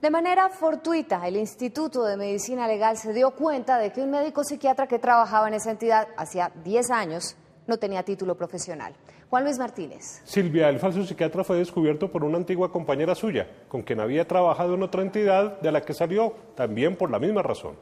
De manera fortuita, el Instituto de Medicina Legal se dio cuenta de que un médico psiquiatra que trabajaba en esa entidad hacía 10 años no tenía título profesional. Juan Luis Martínez. Silvia, el falso psiquiatra fue descubierto por una antigua compañera suya, con quien había trabajado en otra entidad de la que salió, también por la misma razón.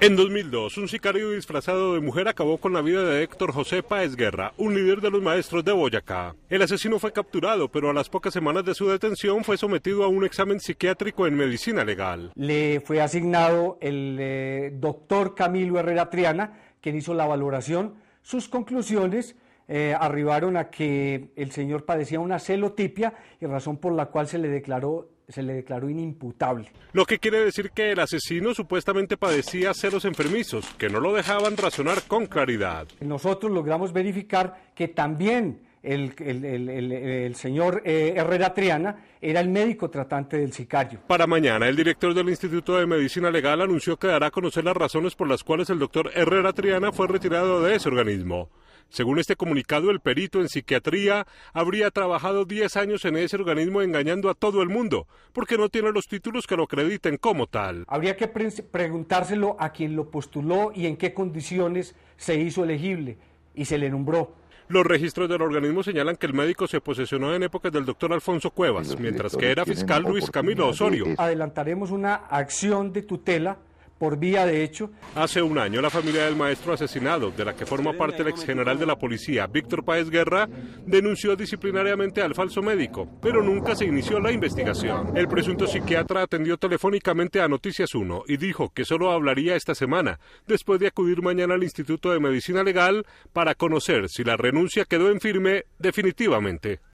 En 2002, un sicario disfrazado de mujer acabó con la vida de Héctor José Paez Guerra, un líder de los maestros de Boyacá. El asesino fue capturado, pero a las pocas semanas de su detención fue sometido a un examen psiquiátrico en medicina legal. Le fue asignado el eh, doctor Camilo Herrera Triana, quien hizo la valoración. Sus conclusiones eh, arribaron a que el señor padecía una celotipia y razón por la cual se le declaró se le declaró inimputable. Lo que quiere decir que el asesino supuestamente padecía ceros enfermizos, que no lo dejaban razonar con claridad. Nosotros logramos verificar que también el, señor eh, Herrera Triana era el médico tratante del sicario. Para mañana, el director del Instituto de Medicina Legal anunció que dará a conocer las razones por las cuales el doctor Herrera Triana fue retirado de ese organismo. Según este comunicado, el perito en psiquiatría habría trabajado 10 años en ese organismo engañando a todo el mundo, porque no tiene los títulos que lo acrediten como tal. Habría que preguntárselo a quien lo postuló y en qué condiciones se hizo elegible y se le nombró. Los registros del organismo señalan que el médico se posesionó en épocas del doctor Alfonso Cuevas, mientras que era fiscal Luis Camilo Osorio. Adelantaremos una acción de tutela por vía de hecho. Hace un año la familia del maestro asesinado, de la que forma parte el ex general de la policía, Víctor Páez Guerra, denunció disciplinariamente al falso médico, pero nunca se inició la investigación. El presunto psiquiatra atendió telefónicamente a Noticias 1 y dijo que solo hablaría esta semana, después de acudir mañana al Instituto de Medicina Legal para conocer si la renuncia quedó en firme definitivamente.